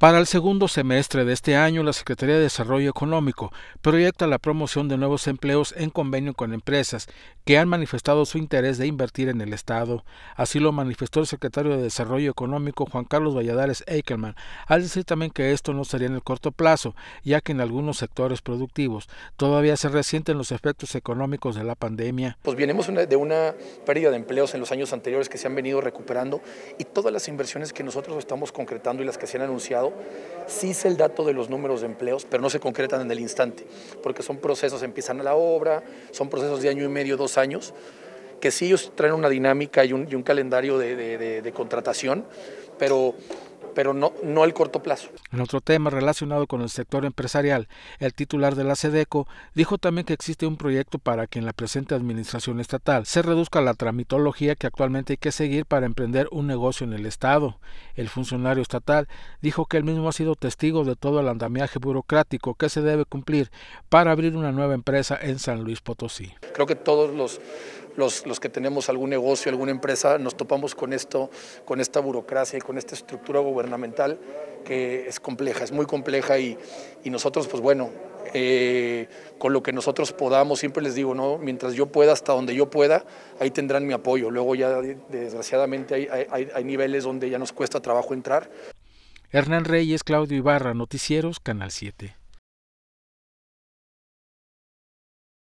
Para el segundo semestre de este año, la Secretaría de Desarrollo Económico proyecta la promoción de nuevos empleos en convenio con empresas que han manifestado su interés de invertir en el Estado. Así lo manifestó el secretario de Desarrollo Económico Juan Carlos Valladares Eichelman, al decir también que esto no sería en el corto plazo, ya que en algunos sectores productivos todavía se resienten los efectos económicos de la pandemia. Pues venimos de una pérdida de empleos en los años anteriores que se han venido recuperando y todas las inversiones que nosotros estamos concretando y las que se han anunciado Sí es el dato de los números de empleos, pero no se concretan en el instante, porque son procesos, empiezan a la obra, son procesos de año y medio, dos años, que sí ellos traen una dinámica y un, calendario de contratación, pero pero no, no el corto plazo. En otro tema relacionado con el sector empresarial, el titular de la SEDECO dijo también que existe un proyecto para que en la presente administración estatal se reduzca la tramitología que actualmente hay que seguir para emprender un negocio en el Estado. El funcionario estatal dijo que él mismo ha sido testigo de todo el andamiaje burocrático que se debe cumplir para abrir una nueva empresa en San Luis Potosí. Creo que todos los, los, que tenemos algún negocio, alguna empresa, nos topamos con esto, con esta burocracia y con esta estructura gubernamental que es compleja, es muy compleja y, nosotros, pues bueno, eh, con lo que nosotros podamos, siempre les digo, ¿no? mientras yo pueda, hasta donde yo pueda, ahí tendrán mi apoyo. Luego ya desgraciadamente hay, hay niveles donde ya nos cuesta trabajo entrar. Hernán Reyes, Claudio Ibarra, Noticieros, Canal 7.